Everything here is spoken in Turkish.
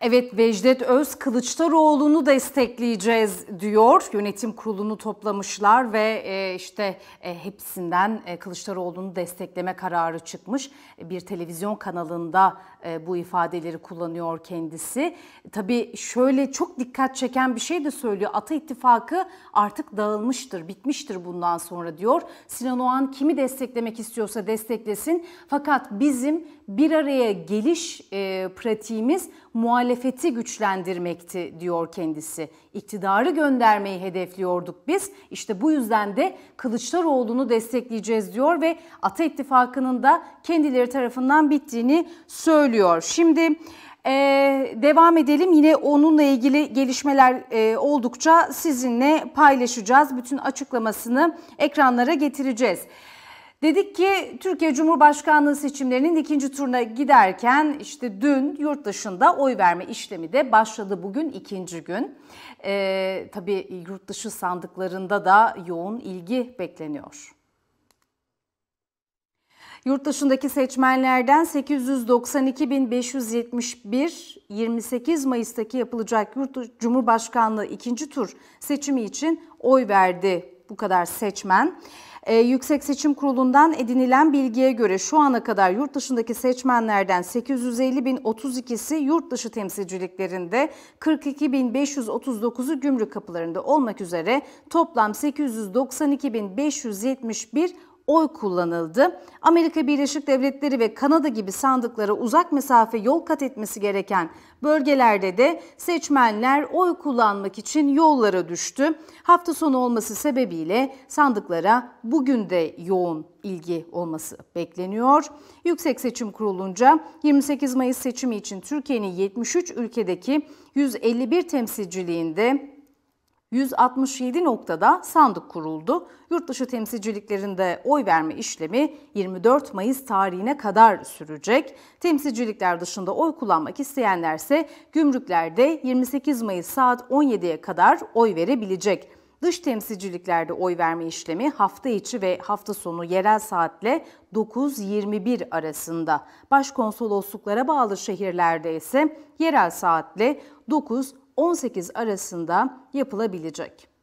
Evet Vejdet Öz Kılıçdaroğlu'nu destekleyeceğiz diyor. Yönetim kurulunu toplamışlar ve e, işte e, hepsinden e, Kılıçdaroğlu'nu destekleme kararı çıkmış. Bir televizyon kanalında bu ifadeleri kullanıyor kendisi. Tabii şöyle çok dikkat çeken bir şey de söylüyor. Ata ittifakı artık dağılmıştır, bitmiştir bundan sonra diyor. Sinan Oğan kimi desteklemek istiyorsa desteklesin. Fakat bizim bir araya geliş e, pratiğimiz muhalefeti güçlendirmekti diyor kendisi. İktidarı göndermeyi hedefliyorduk biz. İşte bu yüzden de Kılıçdaroğlu'nu destekleyeceğiz diyor ve Ata İttifakı'nın da kendileri tarafından bittiğini söylüyor. Şimdi ee, devam edelim yine onunla ilgili gelişmeler e, oldukça sizinle paylaşacağız. Bütün açıklamasını ekranlara getireceğiz. Dedik ki Türkiye Cumhurbaşkanlığı seçimlerinin ikinci turuna giderken işte dün yurt dışında oy verme işlemi de başladı bugün ikinci gün. Ee, tabii yurt dışı sandıklarında da yoğun ilgi bekleniyor. Yurt dışındaki seçmenlerden 892.571 28 Mayıs'taki yapılacak yurt Cumhurbaşkanlığı ikinci tur seçimi için oy verdi bu kadar seçmen. Ee, Yüksek Seçim Kurulu'ndan edinilen bilgiye göre şu ana kadar yurt dışındaki seçmenlerden 850.032'si yurt dışı temsilciliklerinde, 42.539'u gümrük kapılarında olmak üzere toplam 892.571 oy kullanıldı. Amerika Birleşik Devletleri ve Kanada gibi sandıklara uzak mesafe yol kat etmesi gereken bölgelerde de seçmenler oy kullanmak için yollara düştü. Hafta sonu olması sebebiyle sandıklara bugün de yoğun ilgi olması bekleniyor. Yüksek Seçim Kurulu'nca 28 Mayıs seçimi için Türkiye'nin 73 ülkedeki 151 temsilciliğinde 167 noktada sandık kuruldu. Yurtdışı temsilciliklerinde oy verme işlemi 24 Mayıs tarihine kadar sürecek. Temsilcilikler dışında oy kullanmak isteyenlerse gümrüklerde 28 Mayıs saat 17'ye kadar oy verebilecek. Dış temsilciliklerde oy verme işlemi hafta içi ve hafta sonu yerel saatle 9-21 arasında. Başkonsolosluklara bağlı şehirlerde ise yerel saatle 9 18 arasında yapılabilecek.